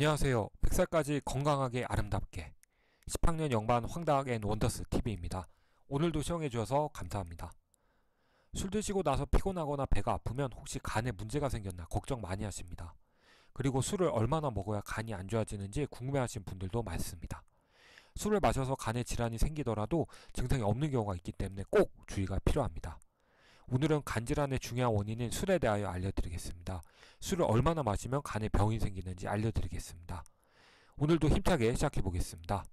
안녕하세요. 100살까지 건강하게 아름답게 10학년 영반 황다학 앤 원더스 TV입니다. 오늘도 시청해주셔서 감사합니다. 술 드시고 나서 피곤하거나 배가 아프면 혹시 간에 문제가 생겼나 걱정 많이 하십니다. 그리고 술을 얼마나 먹어야 간이 안 좋아지는지 궁금해하신 분들도 많습니다. 술을 마셔서 간에 질환이 생기더라도 증상이 없는 경우가 있기 때문에 꼭 주의가 필요합니다. 오늘은 간질환의 중요한 원인인 술에 대하여 알려드리겠습니다. 술을 얼마나 마시면 간에 병이 생기는지 알려드리겠습니다. 오늘도 힘차게 시작해 보겠습니다.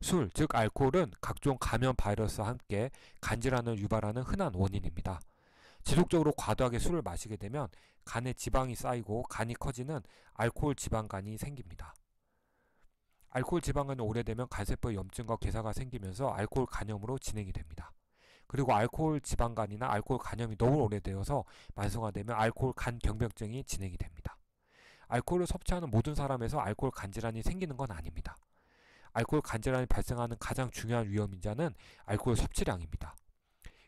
술, 즉 알코올은 각종 감염 바이러스와 함께 간질환을 유발하는 흔한 원인입니다. 지속적으로 과도하게 술을 마시게 되면 간에 지방이 쌓이고 간이 커지는 알코올 지방간이 생깁니다. 알코올 지방은 오래되면 간세포 염증과 괴사가 생기면서 알코올 간염으로 진행이 됩니다. 그리고 알코올 지방간이나 알코올 간염이 너무 오래되어서 만성화 되면 알코올 간 경병증이 진행이 됩니다. 알코올을 섭취하는 모든 사람에서 알코올 간질환이 생기는 건 아닙니다. 알코올 간질환이 발생하는 가장 중요한 위험인자는 알코올 섭취량입니다.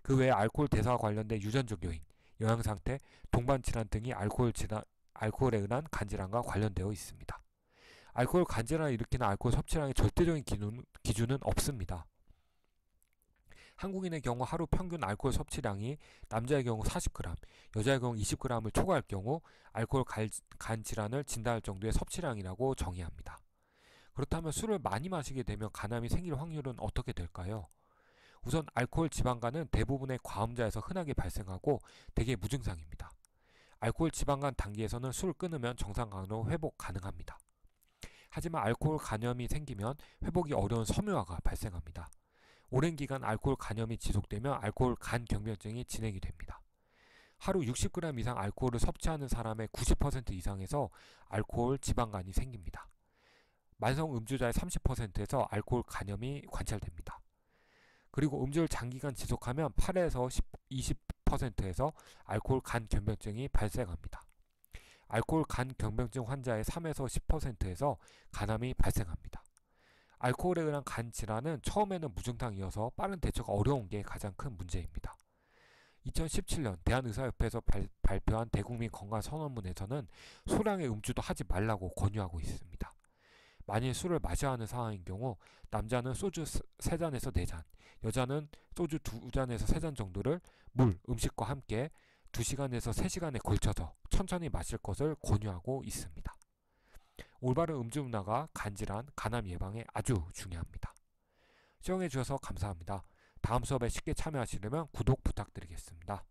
그 외에 알코올 대사와 관련된 유전적 요인, 영양 상태, 동반 질환 등이 알코올 질환, 알코올에 의한 간질환과 관련되어 있습니다. 알코올 간질환을 일으키는 알코올 섭취량의 절대적인 기준, 기준은 없습니다. 한국인의 경우 하루 평균 알코올 섭취량이 남자의 경우 40g, 여자의 경우 20g을 초과할 경우 알코올 간 질환을 진단할 정도의 섭취량이라고 정의합니다. 그렇다면 술을 많이 마시게 되면 간암이 생길 확률은 어떻게 될까요? 우선 알코올 지방간은 대부분의 과음자에서 흔하게 발생하고 대개 무증상입니다. 알코올 지방간 단계에서는 술을 끊으면 정상간으로 회복 가능합니다. 하지만 알코올 간염이 생기면 회복이 어려운 섬유화가 발생합니다. 오랜 기간 알코올 간염이 지속되면 알코올 간 경변증이 진행이 됩니다. 하루 60g 이상 알코올을 섭취하는 사람의 90% 이상에서 알코올 지방간이 생깁니다. 만성 음주자의 30%에서 알코올 간염이 관찰됩니다. 그리고 음주를 장기간 지속하면 8에서 10, 20%에서 알코올 간 경변증이 발생합니다. 알코올 간 경변증 환자의 3에서 10%에서 간암이 발생합니다. 알코올에 의한 간 질환은 처음에는 무증상이어서 빠른 대처가 어려운 게 가장 큰 문제입니다. 2017년 대한의사협회에서 발, 표한 대국민 건강 선언문에서는 소량의 음주도 하지 말라고 권유하고 있습니다. 만일 술을 마셔야 하는 상황인 경우 남자는 소주 3잔에서 4잔, 여자는 소주 2잔에서 3잔 정도를 물, 음식과 함께 2시간에서 3시간에 걸쳐서 천천히 마실 것을 권유하고 있습니다. 올바른 음주 문화가 간질환, 간암 예방에 아주 중요합니다. 시청해 주셔서 감사합니다. 다음 수업에 쉽게 참여하시려면 구독 부탁드리겠습니다.